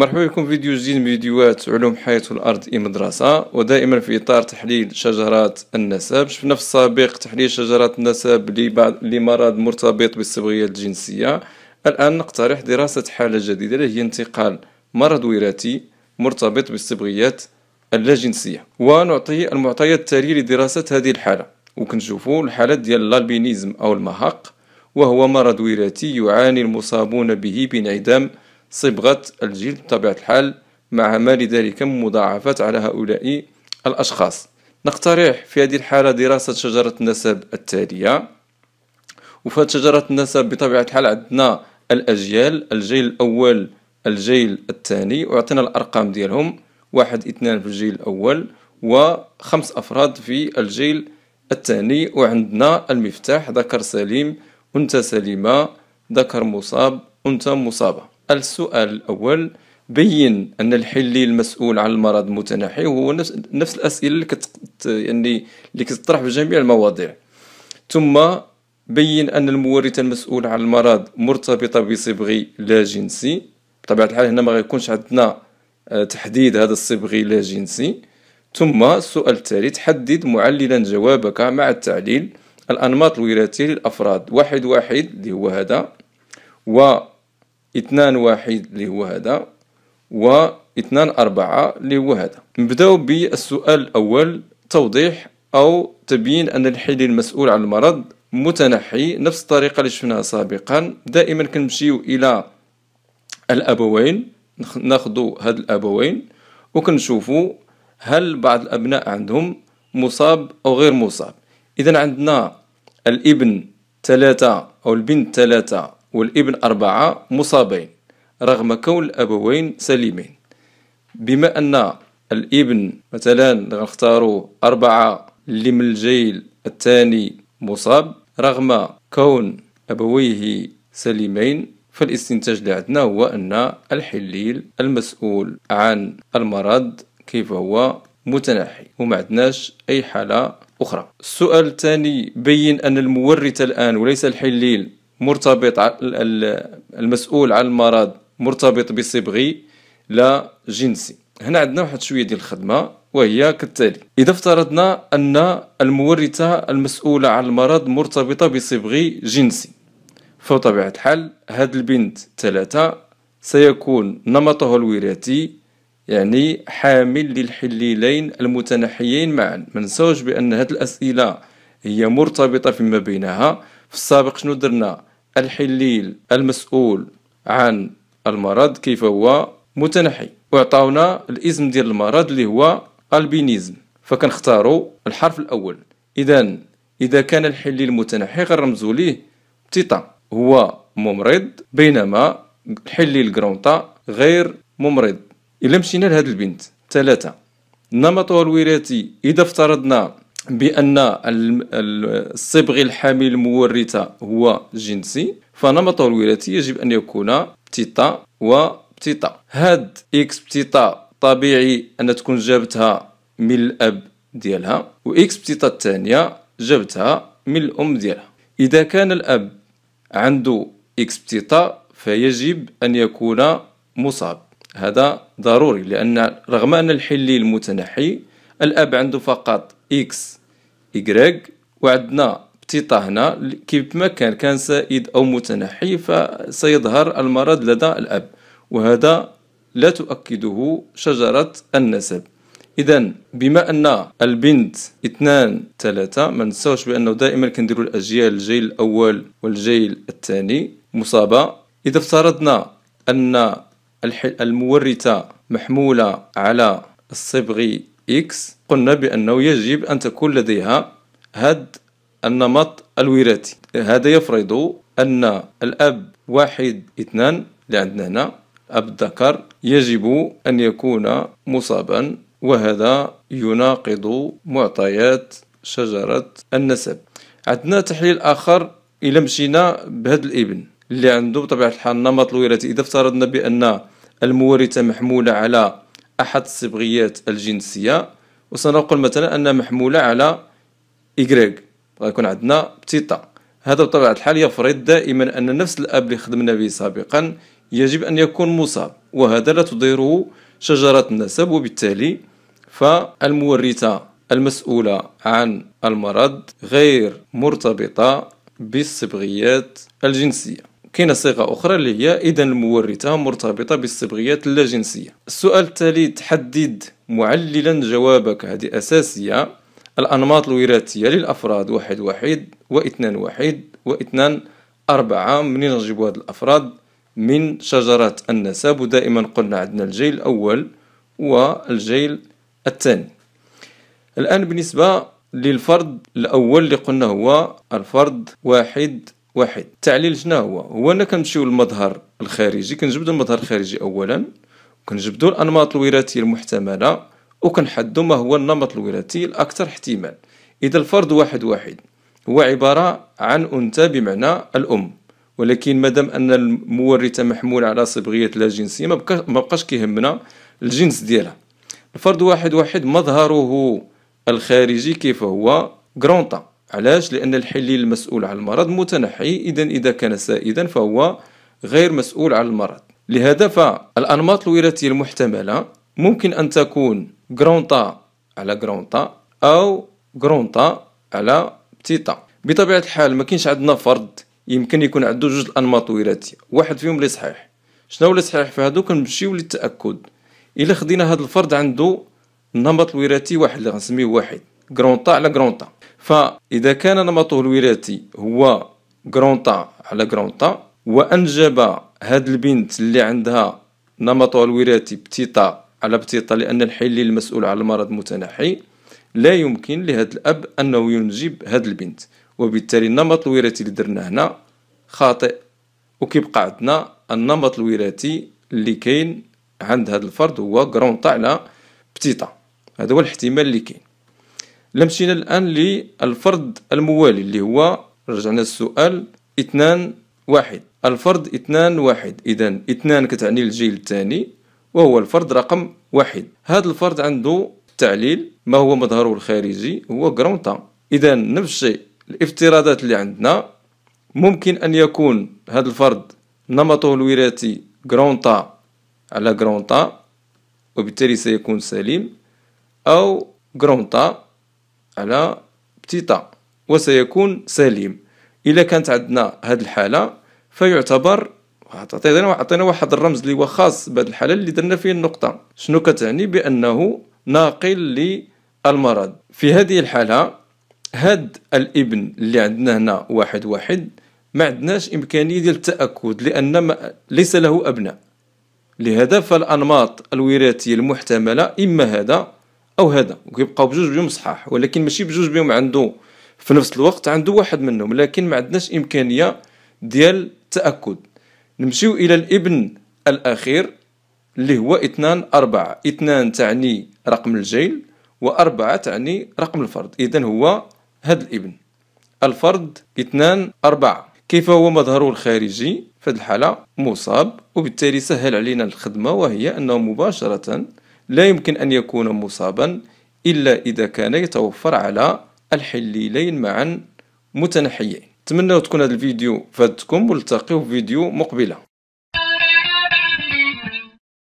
مرحبا بكم فيديو جديد من فيديوهات علوم حياة الأرض إي مدرسة ودائما في إطار تحليل شجرات النسب شفنا في السابق تحليل شجرات النسب لمرض مرتبط بالصبغية الجنسية الآن نقترح دراسة حالة جديدة هي انتقال مرض وراثي مرتبط بالصبغيات اللاجنسية ونعطي المعطيات التالية لدراسة هذه الحالة وكنشوفوا الحالة ديال الالبينيزم أو المهق وهو مرض وراثي يعاني المصابون به بانعدام صبغة الجلد بطبيعة الحال مع ما لذلك من مضاعفات على هؤلاء الأشخاص نقترح في هذه الحالة دراسة شجرة النسب التالية وفي شجرة النسب بطبيعة الحال عندنا الأجيال الجيل الأول الجيل الثاني وعطينا الأرقام ديالهم واحد اثنان في الجيل الأول وخمس أفراد في الجيل الثاني وعندنا المفتاح ذكر سليم أنثى سليمة ذكر مصاب أنثى مصابة السؤال الأول بين أن الحلي المسؤول عن المرض المتناحي هو نفس, نفس الأسئلة اللي كت يعني اللي كتطرح في جميع المواضيع ثم بين أن المورث المسؤول عن المرض مرتبطة بصبغي لا جنسي بطبيعة الحال هنا ما غيكونش عندنا آه، تحديد هذا الصبغي لا جنسي ثم السؤال الثالث حدد معللا جوابك مع التعليل الأنماط الوراثية للأفراد واحد واحد اللي هو هذا و اثنان واحد اللي هو هذا و اثنان أربعة اللي هو هذا نبداو بالسؤال الأول توضيح أو تبيين أن الحلي المسؤول عن المرض متنحي نفس الطريقة اللي شفناها سابقا دائما كنمشيو إلى الأبوين ناخدو هاد الأبوين وكنشوفو هل بعض الأبناء عندهم مصاب أو غير مصاب إذا عندنا الابن ثلاثة أو البنت ثلاثة والابن أربعة مصابين رغم كون الأبوين سليمين بما أن الابن مثلا غنختارو أربعة اللي من الجيل الثاني مصاب رغم كون أبويه سليمين فالاستنتاج اللي عندنا هو أن الحليل المسؤول عن المرض كيف هو متنحي وما عندناش أي حالة أخرى السؤال الثاني بين أن المورث الآن وليس الحليل مرتبط المسؤول عن المرض مرتبط بصبغي لا جنسي هنا عندنا واحد شويه ديال الخدمه وهي كالتالي اذا افترضنا ان المورثه المسؤوله عن المرض مرتبطه بصبغي جنسي فبطبيعه الحال هاد البنت ثلاثة سيكون نمطها الوراثي يعني حامل للحليلين المتنحيين معا ما بان هاد الاسئله هي مرتبطه فيما بينها في السابق شنو درنا الحليل المسؤول عن المرض كيف هو متنحي وعطاونا الاسم ديال المرض اللي هو البينيزم فكنختاروا الحرف الاول اذا اذا كان الحليل متنحي غنرمزوا ليه تيتا هو ممرض بينما الحليل كرونطا غير ممرض الا مشينا لهاد البنت ثلاثة نمطها الوراثي اذا افترضنا بأن الصبغ الحامل المورثة هو جنسي فنمط الوراثي يجب أن يكون بتيتا وبتيتا هاد إكس بتيتا طبيعي أن تكون جابتها من الأب ديالها وإكس بتيتا الثانية جابتها من الأم ديالها إذا كان الأب عنده إكس بتيتا فيجب أن يكون مصاب هذا ضروري لأن رغم أن الحلي المتنحي الأب عنده فقط اكس إيكغيك وعندنا افتطاح هنا كيف ما كان كان سائد أو متنحي فسيظهر المرض لدى الأب وهذا لا تؤكده شجرة النسب إذا بما أن البنت اثنان ثلاثة ما ننساوش بأنه دائما كنديروا الأجيال الجيل الأول والجيل الثاني مصابة إذا افترضنا أن المورثة محمولة على الصبغ إكس قلنا بأنه يجب أن تكون لديها هذا النمط الوراثي هذا يفرض أن الأب واحد اثنان اللي عندنا هنا أب الذكر يجب أن يكون مصابا وهذا يناقض معطيات شجرة النسب عندنا تحليل آخر إلى مشينا بهذا الابن اللي عنده بطبيعة الحال النمط الوراثي إذا افترضنا بأن المورثة محمولة على أحد الصبغيات الجنسية وسنقول مثلا أنها محمولة على إيكغيغ غيكون عندنا بتيتا هذا بطبيعة الحال يفرض دائما أن نفس الأب اللي خدمنا به سابقا يجب أن يكون مصاب وهذا لا تضيره شجرة النسب وبالتالي فالمورثة المسؤولة عن المرض غير مرتبطة بالصبغيات الجنسية كاينه صيغه اخرى اللي هي اذا المورثه مرتبطه بالصبغيات اللاجنسيه السؤال التالي تحدد معللا جوابك هذه اساسيه الانماط الوراثيه للافراد واحد واحد واثنان واحد واثنان أربعة منين نجيبوا هاد الأفراد من شجرة النسب ودائما قلنا عندنا الجيل الأول والجيل الثاني الآن بالنسبة للفرد الأول اللي قلنا هو الفرد واحد واحد التعليل شنو هو هو انا كنمشيو للمظهر الخارجي كنجبدو المظهر الخارجي اولا وكنجبدو الانماط الوراثيه المحتمله وكنحددو ما هو النمط الوراثي الاكثر احتمال اذا الفرد واحد واحد هو عباره عن انثى بمعنى الام ولكن مادام ان المورثه محموله على صبغيه لا جنسيه ما بقاش كيهمنا الجنس ديالها الفرد واحد واحد مظهره الخارجي كيف هو غرونطا علاش لان الحليل المسؤول عن المرض متنحي اذا اذا كان سائدا فهو غير مسؤول عن المرض لهذا فالانماط الوراثيه المحتمله ممكن ان تكون غرونطا على غرونطا او غرونطا على بتيطا بطبيعه الحال ما كاينش عندنا فرد يمكن يكون عنده جوج الانماط وراثيه واحد فيهم اللي صحيح شنو اللي صحيح في هادو كنمشيو للتاكد الا خدينا هذا الفرد عنده النمط الوراثي واحد اللي غنسميه واحد غرونطا على غرونطا فإذا كان نمطه الوراثي هو غرونطا على غرونطا وأنجب هاد البنت اللي عندها نمطها الوراثي بتيطة على بتيطة لأن الحلي المسؤول على المرض متنحي لا يمكن لهذا الأب أنه ينجب هاد البنت وبالتالي النمط الوراثي اللي درناه هنا خاطئ وكيبقى عندنا النمط الوراثي اللي كاين عند هذا الفرد هو غرونطا على بتيطة هذا هو الاحتمال اللي كاين لمشينا الان للفرد الموالي اللي هو رجعنا السؤال اثنان واحد الفرد اثنان واحد اذا اثنان كتعني الجيل الثاني وهو الفرد رقم واحد هذا الفرد عنده تعليل ما هو مظهره الخارجي هو كرونطا اذا نفس الشيء الافتراضات اللي عندنا ممكن ان يكون هذا الفرد نمطه الوراثي كرونطا على كرونطا وبالتالي سيكون سليم او كرونطا على افتتاح وسيكون سليم الا كانت عندنا هذه الحاله فيعتبر عطينا عطينا واحد الرمز اللي هو خاص بهذه الحاله اللي درنا فيه النقطه شنو كتعني بانه ناقل للمرض في هذه الحاله هاد الابن اللي عندنا هنا واحد واحد ما عندناش امكانيه ديال التاكد لان ما ليس له ابناء لهذا فالانماط الوراثيه المحتمله اما هذا او هذا ويبقاو بجوج بهم صحاح ولكن ماشي بجوج بهم عنده في نفس الوقت عنده واحد منهم لكن ما عندناش امكانيه ديال التاكد نمشيو الى الابن الاخير اللي هو اثنان أربعة اثنان تعني رقم الجيل وأربعة تعني رقم الفرد إذا هو هذا الابن الفرد اثنان أربعة كيف هو مظهره الخارجي في هذه الحالة مصاب وبالتالي سهل علينا الخدمة وهي أنه مباشرة لا يمكن أن يكون مصابا إلا إذا كان يتوفر على الحليلين معا متنحيين نتمنى تكون هذا الفيديو فادكم والتقيه في فيديو مقبله